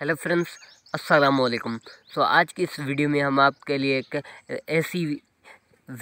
hello friends अस्सलाम वालेकुम सो आज की इस वीडियो में हम आपके लिए एक ऐसी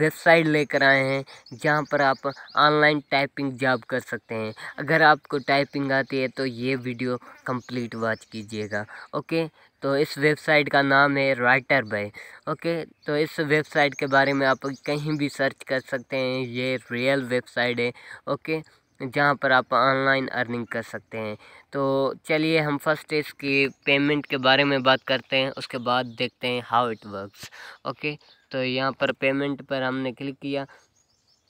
वेबसाइट लेकर आए हैं जहां पर आप ऑनलाइन टाइपिंग जॉब कर सकते हैं अगर आपको टाइपिंग आती है तो ये वीडियो कंप्लीट वॉच कीजिएगा ओके तो इस वेबसाइट का नाम है राइटर बाय ओके तो इस वेबसाइट के बारे में आप कहीं भी सर्च कर सकते हैं ये रियल वेबसाइट है ओके जहाँ पर आप ऑनलाइन अर्निंग कर सकते हैं तो चलिए हम फर्स्ट इसकी पेमेंट के बारे में बात करते हैं उसके बाद देखते हैं हाउ इट वर्क्स ओके तो यहाँ पर पेमेंट पर हमने क्लिक किया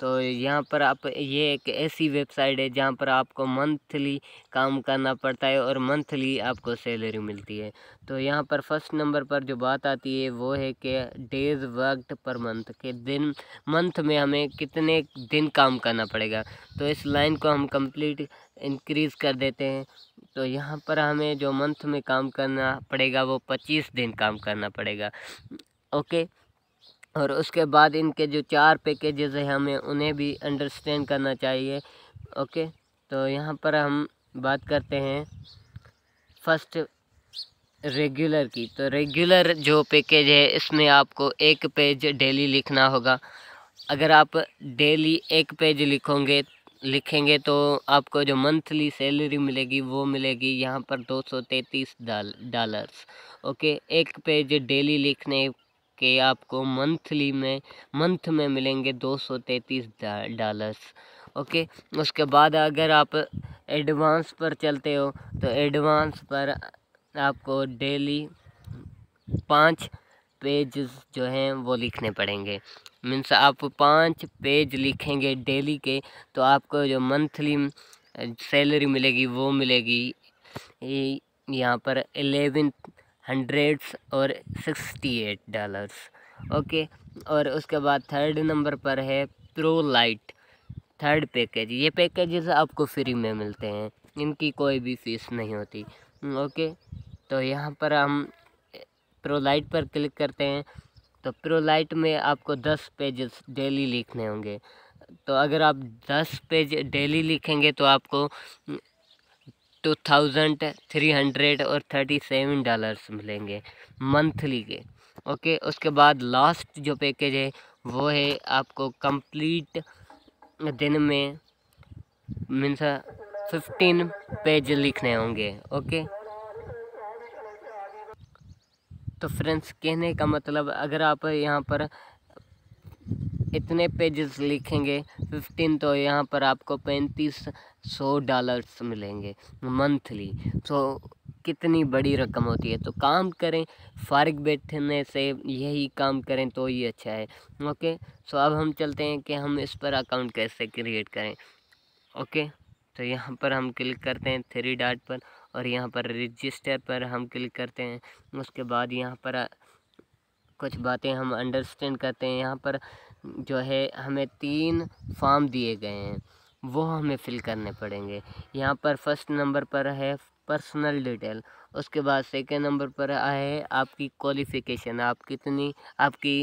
तो यहाँ पर आप ये एक ऐसी वेबसाइट है जहाँ पर आपको मंथली काम करना पड़ता है और मंथली आपको सैलरी मिलती है तो यहाँ पर फर्स्ट नंबर पर जो बात आती है वो है कि डेज वर्कड पर मंथ के दिन मंथ में हमें कितने दिन काम करना पड़ेगा तो इस लाइन को हम कंप्लीट इंक्रीज़ कर देते हैं तो यहाँ पर हमें जो मंथ में काम करना पड़ेगा वो पच्चीस दिन काम करना पड़ेगा ओके और उसके बाद इनके जो चार पैकेजेस हैं हमें उन्हें भी अंडरस्टैंड करना चाहिए ओके तो यहाँ पर हम बात करते हैं फर्स्ट रेगुलर की तो रेगुलर जो पैकेज है इसमें आपको एक पेज डेली लिखना होगा अगर आप डेली एक पेज लिखोगे लिखेंगे तो आपको जो मंथली सैलरी मिलेगी वो मिलेगी यहाँ पर दो सौ तैंतीस डॉलर्स ओके एक पेज डेली लिखने के आपको मंथली में मंथ में मिलेंगे दो सौ तैंतीस डॉलर्स ओके उसके बाद अगर आप एडवांस पर चलते हो तो एडवांस पर आपको डेली पाँच पेज जो हैं वो लिखने पड़ेंगे मीन्स आप पाँच पेज लिखेंगे डेली के तो आपको जो मंथली सैलरी मिलेगी वो मिलेगी यहाँ पर एलेवन हंड्रेड्स और सिक्सटी एट डॉलर्स ओके और उसके बाद थर्ड नंबर पर है प्रो लाइट थर्ड पैकेज ये पैकेजेस आपको फ्री में मिलते हैं इनकी कोई भी फीस नहीं होती ओके तो यहाँ पर हम प्रो लाइट पर क्लिक करते हैं तो प्रो लाइट में आपको दस पेजेस डेली लिखने होंगे तो अगर आप दस पेज डेली लिखेंगे तो आपको टू थाउजेंड थ्री हंड्रेड और थर्टी सेवन डॉलर्स मिलेंगे मंथली के ओके उसके बाद लास्ट जो पैकेज है वो है आपको कंप्लीट दिन में मीनस फिफ्टीन पेज लिखने होंगे ओके तो फ्रेंड्स कहने का मतलब अगर आप यहाँ पर इतने पेजेस लिखेंगे फिफ्टीन तो यहाँ पर आपको पैंतीस सौ डॉलर्स मिलेंगे मंथली तो कितनी बड़ी रकम होती है तो काम करें फारग बैठने से यही काम करें तो ही अच्छा है ओके सो अब हम चलते हैं कि हम इस पर अकाउंट कैसे क्रिएट करें ओके तो यहाँ पर हम क्लिक करते हैं थ्री डाट पर और यहाँ पर रजिस्टर पर हम क्लिक करते हैं उसके बाद यहाँ पर कुछ बातें हम अंडरस्टैंड करते हैं यहाँ पर जो है हमें तीन फॉर्म दिए गए हैं वो हमें फिल करने पड़ेंगे यहाँ पर फर्स्ट नंबर पर है पर्सनल डिटेल उसके बाद सेकेंड नंबर पर है आपकी क्वालिफ़िकेशन आप कितनी आपकी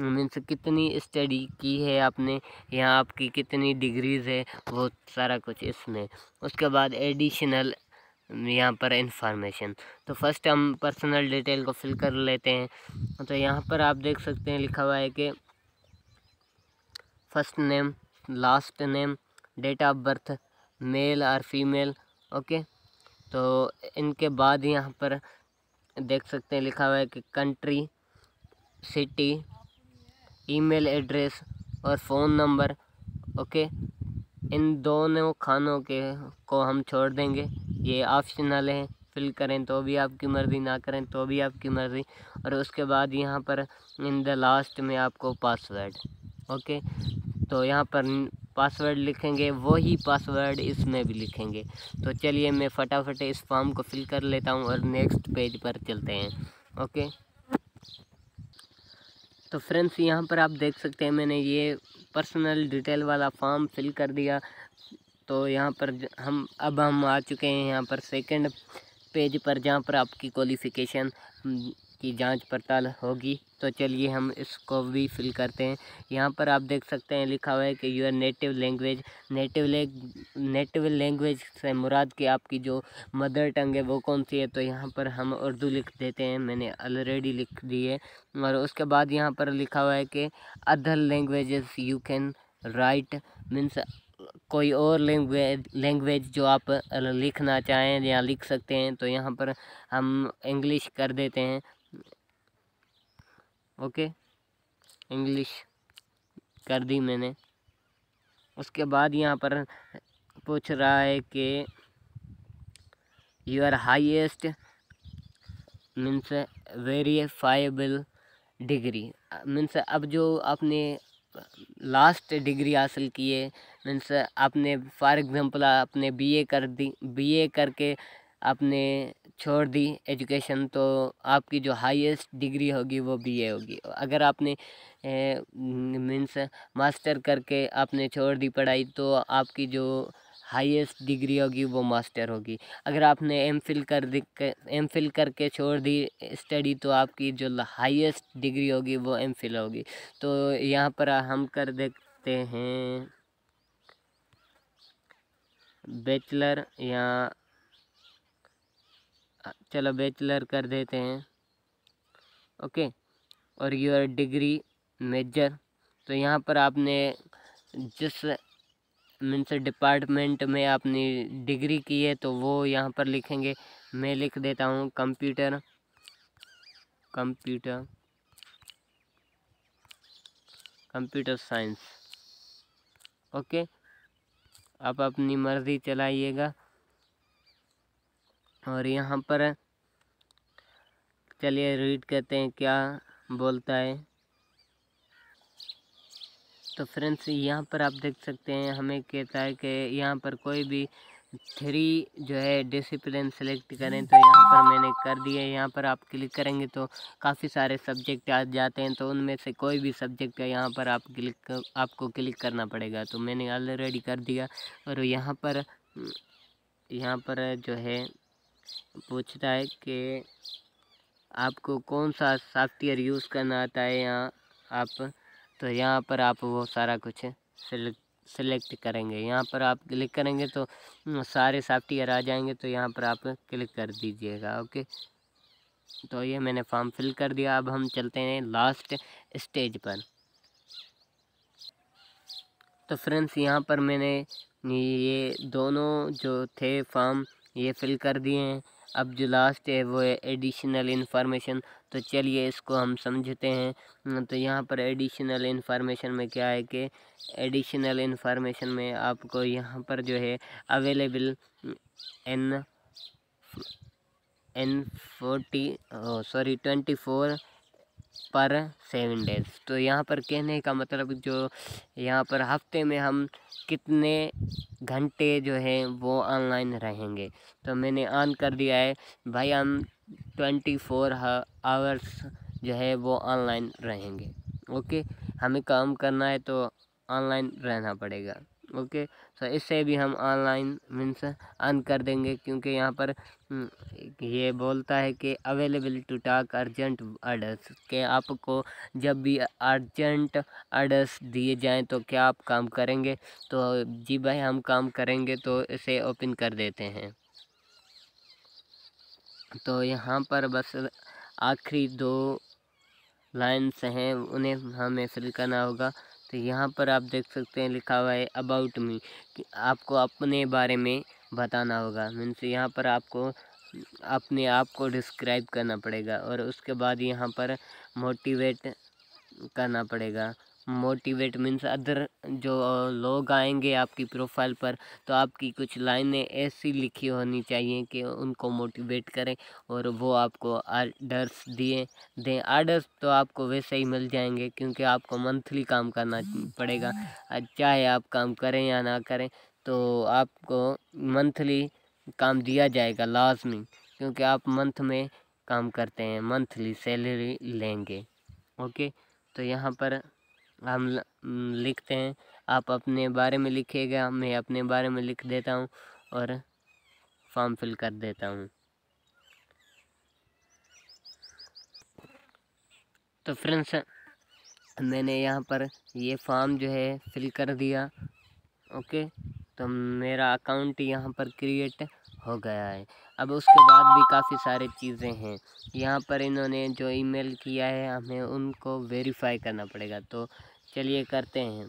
मीन्स कितनी स्टडी की है आपने यहाँ आपकी कितनी डिग्रीज़ है वो सारा कुछ इसमें उसके बाद एडिशनल यहाँ पर इंफॉर्मेशन तो फर्स्ट हम पर्सनल डिटेल को फिल कर लेते हैं तो यहाँ पर आप देख सकते हैं लिखा हुआ है कि first name last name date of birth male और फीमेल ओके तो इनके बाद यहाँ पर देख सकते हैं लिखा हुआ है कि कंट्री सिटी ईमेल एड्रेस और फ़ोन नंबर ओके इन दोनों खानों के को हम छोड़ देंगे ये ऑप्शनल हैं फिल करें तो भी आपकी मर्ज़ी ना करें तो भी आपकी मर्ज़ी और उसके बाद यहाँ पर इन द लास्ट में आपको पासवर्ड ओके तो यहाँ पर पासवर्ड लिखेंगे वही पासवर्ड इसमें भी लिखेंगे तो चलिए मैं फटाफट इस फॉर्म को फिल कर लेता हूँ और नेक्स्ट पेज पर चलते हैं ओके तो फ्रेंड्स यहाँ पर आप देख सकते हैं मैंने ये पर्सनल डिटेल वाला फॉर्म फिल कर दिया तो यहाँ पर हम अब हम आ चुके हैं यहाँ पर सेकंड पेज पर जहाँ पर आपकी क्वालिफ़िकेशन की जांच पड़ताल होगी तो चलिए हम इसको भी फिल करते हैं यहाँ पर आप देख सकते हैं लिखा हुआ है कि your native language native native language से मुराद की आपकी जो मदर टंग है वो कौन सी है तो यहाँ पर हम उर्दू लिख देते हैं मैंने ऑलरेडी लिख दी है और उसके बाद यहाँ पर लिखा हुआ है कि other language you can write means कोई और लैंग्वेज लैंग्वेज जो आप लिखना चाहें या लिख सकते हैं तो यहाँ पर हम इंग्लिश कर देते हैं ओके इंग्लिश कर दी मैंने उसके बाद यहाँ पर पूछ रहा है कि your highest means verifiable degree means अब जो आपने लास्ट डिग्री हासिल किए मीन्स आपने फॉर एग्ज़ाम्पल आपने बीए कर दी बीए करके आपने छोड़ दी एजुकेशन तो आपकी जो हाईएस्ट डिग्री होगी वो बीए होगी अगर आपने मीन्स मास्टर करके आपने छोड़ दी पढ़ाई तो आपकी जो हाईएस्ट डिग्री होगी वो मास्टर होगी अगर आपने एम फिल कर दी एम फिल करके छोड़ दी स्टडी तो आपकी जो हाईएस्ट डिग्री होगी वो एम फिल होगी तो यहाँ पर हम कर देखते हैं बैचलर या चलो बैचलर कर देते हैं ओके और योर डिग्री मेजर तो यहाँ पर आपने जिस मीन्स डिपार्टमेंट में आपने डिग्री की है तो वो यहाँ पर लिखेंगे मैं लिख देता हूँ computer computer computer science okay आप अपनी मर्ज़ी चलाइएगा और यहाँ पर चलिए रीड करते हैं क्या बोलता है तो फ्रेंड्स यहाँ पर आप देख सकते हैं हमें कहता है कि यहाँ पर कोई भी थ्री जो है डिसिप्लिन सेलेक्ट करें तो यहाँ पर मैंने कर दिया यहाँ पर आप क्लिक करेंगे तो काफ़ी सारे सब्जेक्ट आ जाते हैं तो उनमें से कोई भी सब्जेक्ट है यहाँ पर आप क्लिक आपको क्लिक करना पड़ेगा तो मैंने ऑलरेडी कर दिया और यहाँ पर यहाँ पर जो है पूछता है कि आपको कौन सा सॉफ्टवेयर यूज़ करना आता है यहाँ आप तो यहाँ पर आप वो सारा कुछ सिलेक्ट करेंगे यहाँ पर आप क्लिक करेंगे तो सारे सॉफ्टवेयर आ जाएंगे तो यहाँ पर आप क्लिक कर दीजिएगा ओके तो ये मैंने फॉर्म फिल कर दिया अब हम चलते हैं लास्ट स्टेज पर तो फ्रेंड्स यहाँ पर मैंने ये दोनों जो थे फॉर्म ये फिल कर दिए हैं अब जो लास्ट है वो है एडिशनल इन्फॉर्मेशन तो चलिए इसको हम समझते हैं हम्म, तो यहाँ पर एडिशनल इन्फॉर्मेशन में क्या है कि एडिशनल इन्फॉर्मेशन में आपको यहाँ पर जो है available N N forty sorry twenty four पर सेवन डेज तो यहाँ पर कहने का मतलब जो यहाँ पर हफ्ते में हम कितने घंटे जो हैं वो ऑनलाइन रहेंगे तो मैंने ऑन कर दिया है भाई हम ट्वेंटी फोर आवर्स जो है वो ऑनलाइन रहेंगे ओके हमें काम करना है तो ऑनलाइन रहना पड़ेगा ओके सो इससे भी हम ऑनलाइन मीन्स अन कर देंगे क्योंकि यहाँ पर हम्म, ये बोलता है कि available to talk urgent orders के आपको जब भी अर्जेंट आर्डर्स दिए जाएं तो क्या आप काम करेंगे तो जी भाई हम काम करेंगे तो इसे ओपन कर देते हैं तो यहाँ पर बस आखिरी दो लाइन्स हैं उन्हें हमें फिल करना होगा तो यहाँ पर आप देख सकते हैं लिखा हुआ है अबाउट मी कि आपको अपने बारे में बताना होगा मीन्स यहाँ पर आपको अपने आप को डिस्क्राइब करना पड़ेगा और उसके बाद यहाँ पर मोटिवेट करना पड़ेगा मोटिवेट मीन्स अदर जो लोग आएंगे आपकी प्रोफाइल पर तो आपकी कुछ लाइनें ऐसी लिखी होनी चाहिए कि उनको मोटिवेट करें और वो आपको आर्डर्स दिए दें आर्डर्स तो आपको वैसे ही मिल जाएंगे क्योंकि आपको मंथली काम करना पड़ेगा चाहे आप काम करें या ना करें तो आपको मंथली काम दिया जाएगा लाजमी क्योंकि आप मंथ में काम करते हैं मंथली सैलरी लेंगे ओके तो यहाँ पर हम लिखते हैं आप अपने बारे में लिखिएगा मैं अपने बारे में लिख देता हूँ और फॉर्म फिल कर देता हूँ तो फ्रेंड्स मैंने यहाँ पर ये फॉर्म जो है फिल कर दिया ओके तो मेरा अकाउंट यहाँ पर क्रिएट हो गया है अब उसके बाद भी काफ़ी सारे चीज़ें हैं यहाँ पर इन्होंने जो ईमेल किया है हमें उनको वेरीफाई करना पड़ेगा तो चलिए करते हैं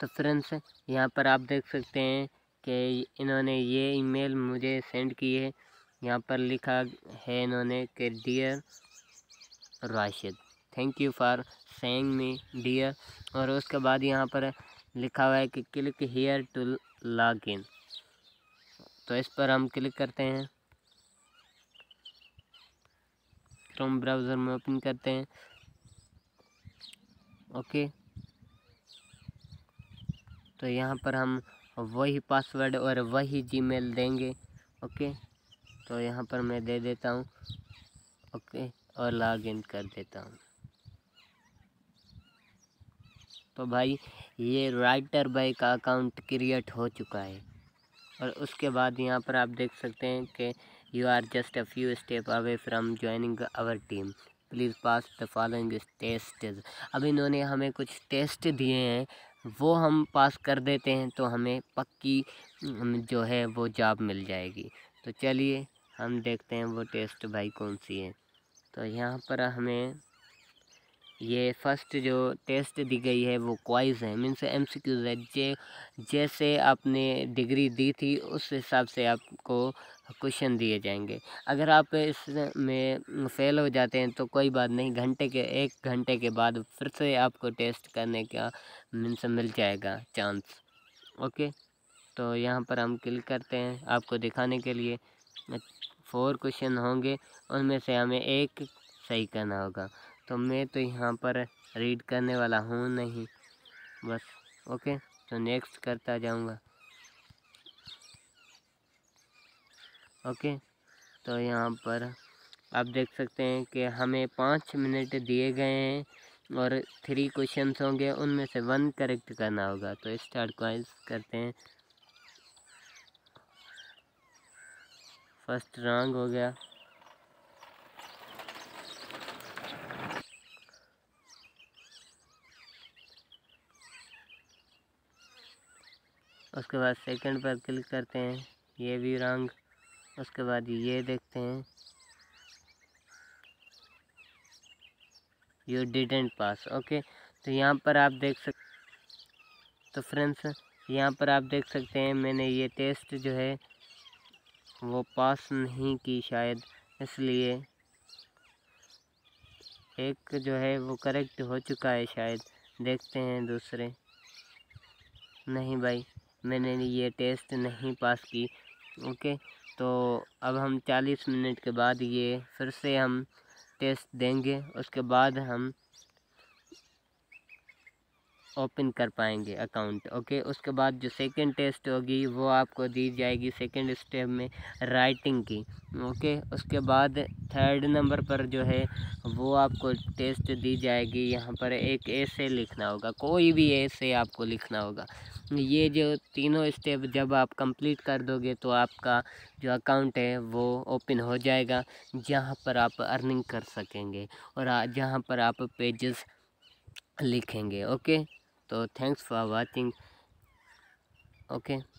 तो फ्रेंड्स यहाँ पर आप देख सकते हैं कि इन्होंने ये ईमेल मुझे सेंड की है यहाँ पर लिखा है इन्होंने कि dear Rashid thank you for sending me dear और उसके बाद यहाँ पर लिखा हुआ है कि click here to log in तो इस पर हम क्लिक करते हैं क्रोम ब्राउज़र में ओपन करते हैं ओके तो यहाँ पर हम वही पासवर्ड और वही जीमेल देंगे ओके तो यहाँ पर मैं दे देता हूँ ओके और लॉग इन कर देता हूँ तो भाई ये राइटर बाई का अकाउंट क्रिएट हो चुका है और उसके बाद यहाँ पर आप देख सकते हैं कि you are just a few step away from joining our team please pass the following test अब इन्होंने हमें कुछ टेस्ट दिए हैं वो हम पास कर देते हैं तो हमें पक्की जो है वो जॉब मिल जाएगी तो चलिए हम देखते हैं वो टेस्ट भाई कौन सी है तो यहाँ पर हमें ये फर्स्ट जो टेस्ट दी गई है वो क्वाइज है मीन्स एम सी क्यूज़ है जे जैसे आपने डिग्री दी थी उस हिसाब से आपको क्वेश्चन दिए जाएंगे अगर आप इस में फेल हो जाते हैं तो कोई बात नहीं घंटे के एक घंटे के बाद फिर से आपको टेस्ट करने का मीन्स मिल जाएगा चांस ओके तो यहाँ पर हम क्लिक करते हैं आपको दिखाने के लिए फोर क्वेश्चन होंगे उनमें से हमें एक सही करना होगा तो मैं तो यहाँ पर रीड करने वाला हूँ नहीं बस ओके तो नेक्स्ट करता जाऊँगा ओके तो यहाँ पर आप देख सकते हैं कि हमें पाँच मिनट दिए गए हैं और थ्री क्वेश्चन होंगे उनमें से वन करेक्ट करना होगा तो स्टार्ट क्वाइज करते हैं फर्स्ट रॉन्ग हो गया उसके बाद सेकंड पर क्लिक करते हैं ये भी रंग उसके बाद ये देखते हैं यू डिडेंट पास ओके तो यहाँ पर आप देख सक तो फ्रेंड्स यहाँ पर आप देख सकते हैं मैंने ये टेस्ट जो है वो पास नहीं की शायद इसलिए एक जो है वो करेक्ट हो चुका है शायद देखते हैं दूसरे नहीं भाई मैंने ये टेस्ट नहीं पास की ओके तो अब हम 40 मिनट के बाद ये फिर से हम टेस्ट देंगे उसके बाद हम ओपन कर पाएंगे अकाउंट ओके उसके बाद जो सेकंड टेस्ट होगी वो आपको दी जाएगी सेकंड स्टेप में राइटिंग की ओके उसके बाद थर्ड नंबर पर जो है वो आपको टेस्ट दी जाएगी यहाँ पर एक ऐसे लिखना होगा कोई भी ऐसे आपको लिखना होगा ये जो तीनों स्टेप जब आप कंप्लीट कर दोगे तो आपका जो अकाउंट है वो ओपन हो जाएगा जहाँ पर आप अर्निंग कर सकेंगे और जहाँ पर आप पेजेस लिखेंगे ओके तो थैंक्स फॉर वाचिंग ओके